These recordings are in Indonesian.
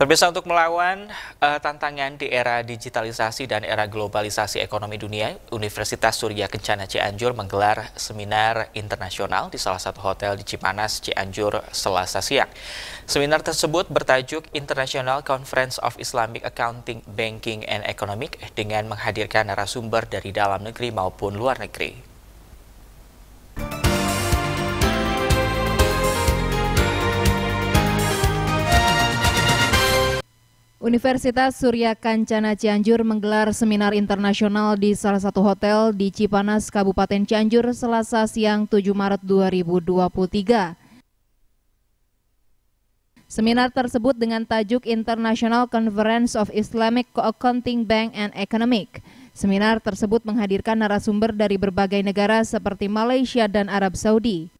Terbiasa untuk melawan uh, tantangan di era digitalisasi dan era globalisasi ekonomi dunia, Universitas Surya Kencana Cianjur menggelar seminar internasional di salah satu hotel di Cipanas, Cianjur, Selasa siang. Seminar tersebut bertajuk International Conference of Islamic Accounting, Banking, and Economic dengan menghadirkan narasumber dari dalam negeri maupun luar negeri. Universitas Surya Kancana Cianjur menggelar seminar internasional di salah satu hotel di Cipanas, Kabupaten Cianjur, Selasa siang 7 Maret 2023. Seminar tersebut dengan tajuk International Conference of Islamic Accounting Bank and Economic. Seminar tersebut menghadirkan narasumber dari berbagai negara seperti Malaysia dan Arab Saudi.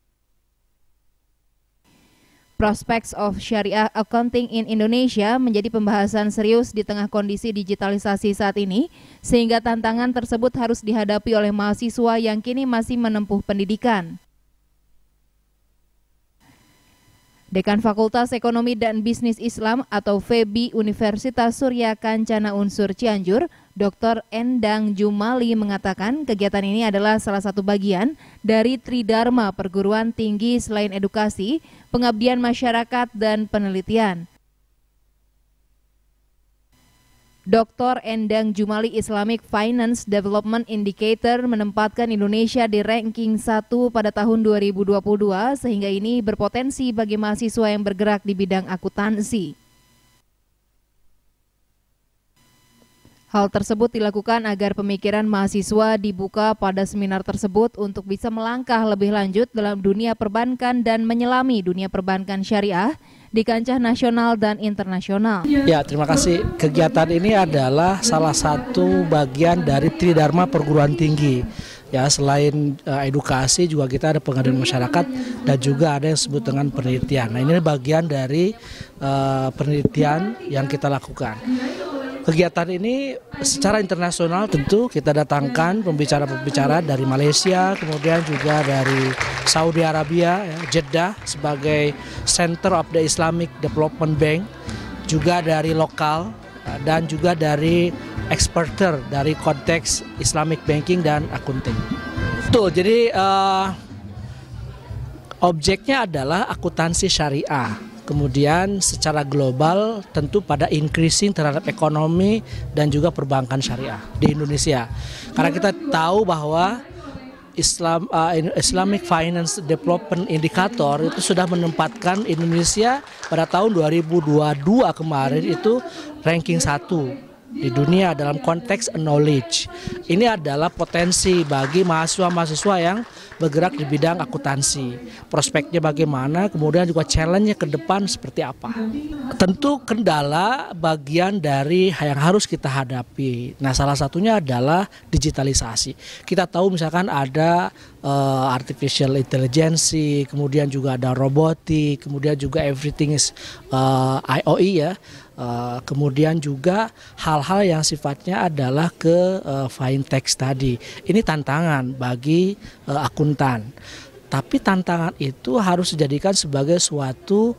Prospects of Syariah Accounting in Indonesia menjadi pembahasan serius di tengah kondisi digitalisasi saat ini, sehingga tantangan tersebut harus dihadapi oleh mahasiswa yang kini masih menempuh pendidikan. Dekan Fakultas Ekonomi dan Bisnis Islam atau FEBI Universitas Surya Kancana Unsur Cianjur, Dr. Endang Jumali mengatakan kegiatan ini adalah salah satu bagian dari Tridharma Perguruan Tinggi selain edukasi, pengabdian masyarakat, dan penelitian. Dr. Endang Jumali Islamic Finance Development Indicator menempatkan Indonesia di ranking 1 pada tahun 2022 sehingga ini berpotensi bagi mahasiswa yang bergerak di bidang akuntansi. Hal tersebut dilakukan agar pemikiran mahasiswa dibuka pada seminar tersebut untuk bisa melangkah lebih lanjut dalam dunia perbankan dan menyelami dunia perbankan syariah di kancah nasional dan internasional. Ya, terima kasih. Kegiatan ini adalah salah satu bagian dari Tridharma Perguruan Tinggi. Ya, selain uh, edukasi juga kita ada pengadilan masyarakat dan juga ada yang disebut dengan penelitian. Nah, ini bagian dari uh, penelitian yang kita lakukan. Kegiatan ini secara internasional tentu kita datangkan pembicara-pembicara dari Malaysia, kemudian juga dari Saudi Arabia, ya, Jeddah sebagai Center of the Islamic Development Bank, juga dari lokal dan juga dari eksporter dari konteks Islamic Banking dan Akunting. Betul, jadi uh, objeknya adalah akuntansi syariah kemudian secara global tentu pada increasing terhadap ekonomi dan juga perbankan syariah di Indonesia. Karena kita tahu bahwa Islam uh, Islamic Finance Development Indicator itu sudah menempatkan Indonesia pada tahun 2022 kemarin itu ranking 1 di dunia dalam konteks knowledge. Ini adalah potensi bagi mahasiswa-mahasiswa yang bergerak di bidang akuntansi. Prospeknya bagaimana, kemudian juga challenge-nya ke depan seperti apa. Tentu kendala bagian dari yang harus kita hadapi. Nah, salah satunya adalah digitalisasi. Kita tahu misalkan ada uh, artificial intelligence, kemudian juga ada robotik, kemudian juga everything is uh, eh, IOE ya Eh, kemudian juga hal-hal yang sifatnya adalah ke eh, fine fintech tadi. Ini tantangan bagi eh, akuntan. Tapi tantangan itu harus dijadikan sebagai suatu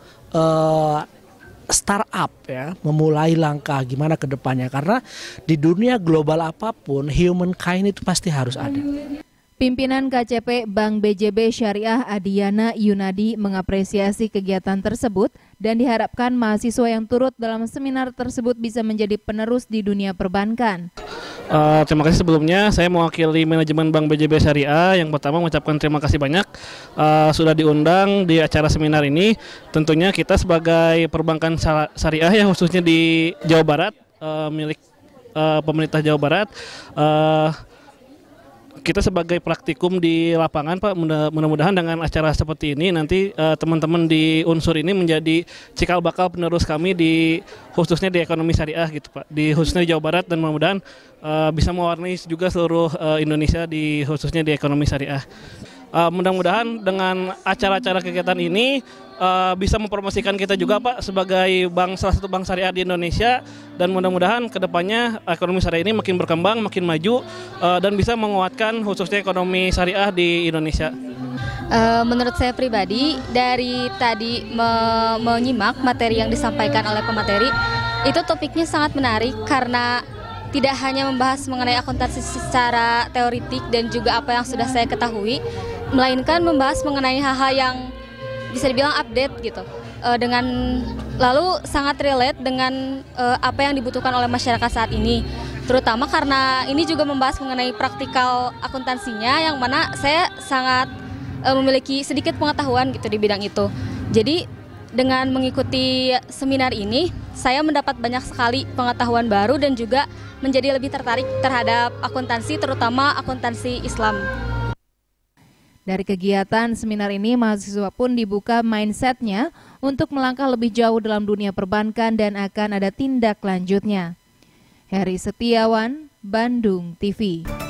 startup ya, memulai langkah gimana ke depannya karena di dunia global apapun human kind itu pasti harus ada. Pimpinan KCP Bank BJB Syariah Adiana Yunadi mengapresiasi kegiatan tersebut dan diharapkan mahasiswa yang turut dalam seminar tersebut bisa menjadi penerus di dunia perbankan. Uh, terima kasih sebelumnya, saya mewakili manajemen Bank BJB Syariah yang pertama mengucapkan terima kasih banyak uh, sudah diundang di acara seminar ini. Tentunya kita sebagai perbankan syariah yang khususnya di Jawa Barat uh, milik uh, pemerintah Jawa Barat uh, kita sebagai praktikum di lapangan Pak mudah-mudahan dengan acara seperti ini nanti eh, teman-teman di unsur ini menjadi cikal bakal penerus kami di khususnya di ekonomi syariah gitu Pak di khususnya di Jawa Barat dan mudah-mudahan uh, bisa mewarnai juga seluruh uh, Indonesia di khususnya di ekonomi syariah uh, mudah-mudahan dengan acara-acara kegiatan ini uh, bisa mempromosikan kita juga Pak sebagai bank salah satu bank syariah di Indonesia dan mudah-mudahan kedepannya ekonomi syariah ini makin berkembang, makin maju uh, dan bisa menguatkan khususnya ekonomi syariah di Indonesia. Uh, menurut saya pribadi dari tadi me menyimak materi yang disampaikan oleh pemateri itu topiknya sangat menarik karena tidak hanya membahas mengenai akuntansi secara teoritik dan juga apa yang sudah saya ketahui, melainkan membahas mengenai hal-hal yang bisa dibilang update gitu uh, dengan lalu sangat relate dengan uh, apa yang dibutuhkan oleh masyarakat saat ini terutama karena ini juga membahas mengenai praktikal akuntansinya yang mana saya sangat uh, memiliki sedikit pengetahuan gitu di bidang itu jadi dengan mengikuti seminar ini saya mendapat banyak sekali pengetahuan baru dan juga menjadi lebih tertarik terhadap akuntansi terutama akuntansi Islam. Dari kegiatan seminar ini, mahasiswa pun dibuka mindsetnya untuk melangkah lebih jauh dalam dunia perbankan dan akan ada tindak lanjutnya. Heri Setiawan, Bandung TV.